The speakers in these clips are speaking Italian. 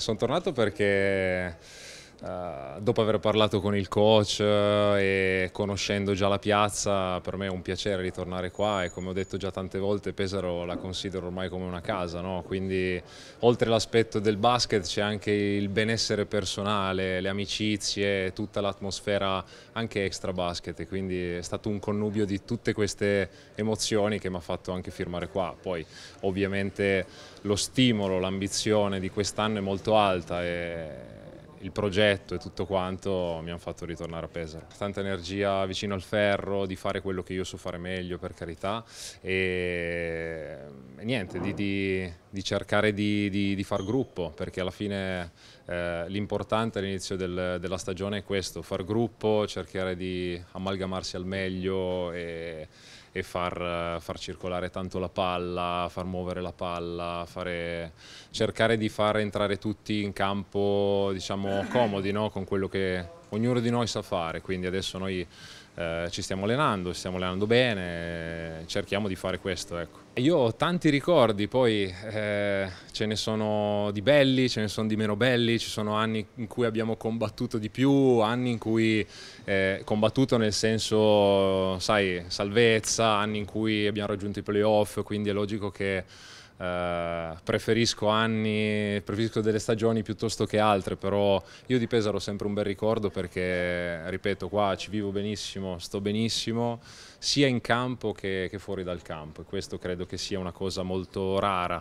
Sono tornato perché Uh, dopo aver parlato con il coach eh, e conoscendo già la piazza, per me è un piacere ritornare qua e come ho detto già tante volte Pesaro la considero ormai come una casa, no? quindi oltre l'aspetto del basket c'è anche il benessere personale, le amicizie, tutta l'atmosfera anche extra basket e quindi è stato un connubio di tutte queste emozioni che mi ha fatto anche firmare qua, poi ovviamente lo stimolo, l'ambizione di quest'anno è molto alta e il progetto e tutto quanto mi hanno fatto ritornare a Pesaro. Tanta energia vicino al ferro, di fare quello che io so fare meglio per carità e, e niente, di, di, di, cercare di, di far gruppo perché alla fine eh, l'importante all'inizio del, della stagione è questo, far gruppo, cercare di amalgamarsi al meglio e, e far, far, circolare tanto la palla, far muovere la palla, fare, cercare di far entrare tutti in campo diciamo, comodi no? con quello che ognuno di noi sa fare, quindi adesso noi eh, ci stiamo allenando, ci stiamo allenando bene, cerchiamo di fare questo. Ecco io ho tanti ricordi, poi eh, ce ne sono di belli, ce ne sono di meno belli, ci sono anni in cui abbiamo combattuto di più, anni in cui eh, combattuto nel senso, sai, salvezza, anni in cui abbiamo raggiunto i playoff, quindi è logico che eh, preferisco anni, preferisco delle stagioni piuttosto che altre, però io di Pesaro ho sempre un bel ricordo perché, ripeto, qua ci vivo benissimo, sto benissimo, sia in campo che, che fuori dal campo e questo credo che che sia una cosa molto rara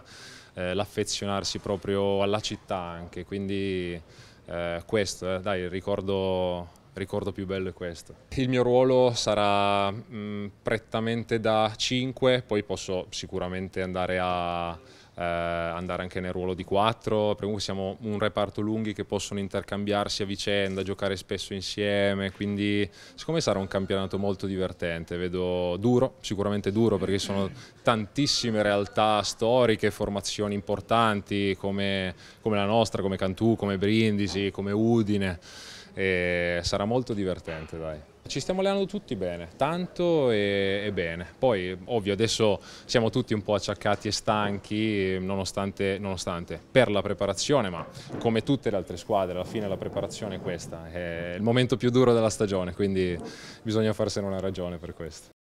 eh, l'affezionarsi proprio alla città anche, quindi eh, questo, eh, dai, il ricordo, ricordo, più bello è questo. Il mio ruolo sarà mh, mm, prettamente da 5, poi posso sicuramente andare a eh, andare anche nel ruolo di quattro, comunque siamo un reparto lunghi che possono intercambiarsi a vicenda, giocare spesso insieme, quindi siccome sarà un campionato molto divertente, vedo duro, sicuramente duro perché sono tantissime realtà storiche, formazioni importanti come, come la nostra, come Cantù, come Brindisi, come Udine e sarà molto divertente dai. Ci stiamo allenando tutti bene, tanto e, e, bene. Poi, ovvio, adesso siamo tutti un po' acciaccati e stanchi, nonostante, nonostante, per la preparazione, ma come tutte le altre squadre, alla fine la preparazione è questa, è il momento più duro della stagione, quindi bisogna farsene una ragione per questo.